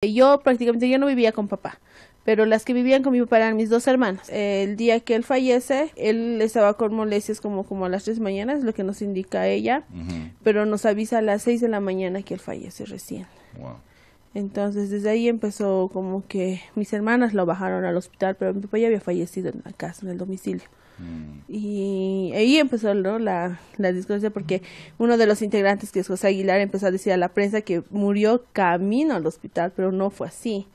Yo prácticamente yo no vivía con papá, pero las que vivían con mi papá eran mis dos hermanas. El día que él fallece, él estaba con molestias como, como a las tres mañanas lo que nos indica ella, pero nos avisa a las seis de la mañana que él fallece recién. Wow. Entonces desde ahí empezó como que mis hermanas lo bajaron al hospital, pero mi papá ya había fallecido en la casa, en el domicilio. Mm. Y ahí empezó la, la discusión porque uno de los integrantes que es José Aguilar empezó a decir a la prensa que murió camino al hospital, pero no fue así.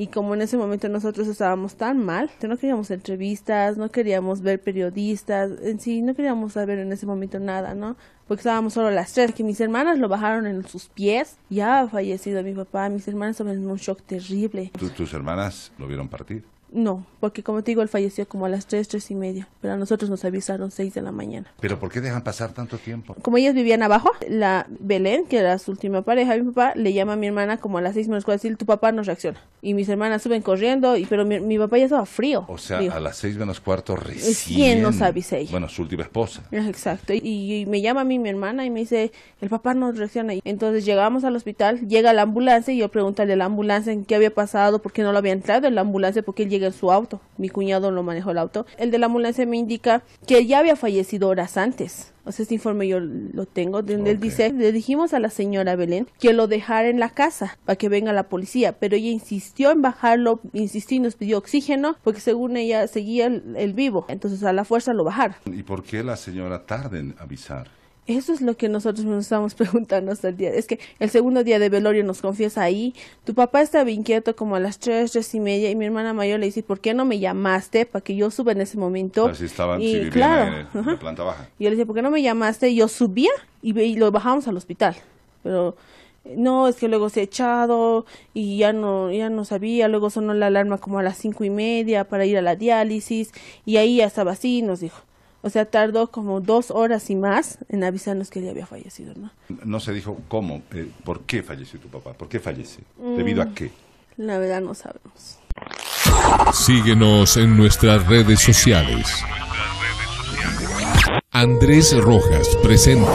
Y como en ese momento nosotros estábamos tan mal, que no queríamos entrevistas, no queríamos ver periodistas, en sí no queríamos saber en ese momento nada, ¿no? porque estábamos solo las tres, que mis hermanas lo bajaron en sus pies. Ya ha fallecido mi papá, mis hermanas estaban en un shock terrible. ¿Tus, hermanas lo vieron partir? No, porque como te digo, él falleció como a las 3, 3 y media, pero a nosotros nos avisaron 6 de la mañana. ¿Pero por qué dejan pasar tanto tiempo? Como ellas vivían abajo, la Belén, que era su última pareja, mi papá, le llama a mi hermana como a las 6 menos cuarto, decir, tu papá no reacciona. Y mis hermanas suben corriendo, y pero mi, papá ya estaba frío. O sea, a las 6 menos cuarto recién... ¿Quién nos avisé? Bueno, su última esposa. Exacto, y, y me llama a mi hermana y me dice, el papá no reacciona. Entonces llegamos al hospital, llega la ambulancia y yo pregunto al de la ambulancia en qué había pasado, por qué no lo había entrado en la ambulancia, porque él llega en su auto. Mi cuñado lo manejó el auto. El de la ambulancia me indica que ya había fallecido horas antes. O sea, este informe yo lo tengo, donde él dice, le dijimos a la señora Belén que lo dejara en la casa para que venga la policía, pero ella insistió en bajarlo, insistí, y nos pidió oxígeno porque según ella seguía el, vivo, entonces a la fuerza lo bajaron. ¿Y por qué la señora tarda en avisar? Eso es lo que nosotros nos estamos preguntando hasta el día. Es que el segundo día de velorio nos confiesa ahí, tu papá estaba inquieto como a las tres, tres y media, y mi hermana mayor le dice, ¿por qué no me llamaste para que yo suba en ese momento? Así estaban, claro, en, la planta baja. Y yo le dice, ¿por qué no me llamaste? Y yo subía y, lo bajamos al hospital. Pero eh, no, es que luego se ha echado y ya no, ya no sabía, luego sonó la alarma como a las cinco y media para ir a la diálisis y ahí ya estaba así, nos dijo. O sea, tardó como dos horas y más en avisarnos que él había fallecido, ¿no? No se dijo cómo, eh, por qué falleció tu papá, por qué fallece, mm, debido a qué. La verdad no sabemos. Síguenos en nuestras redes sociales. Andrés Rojas presenta.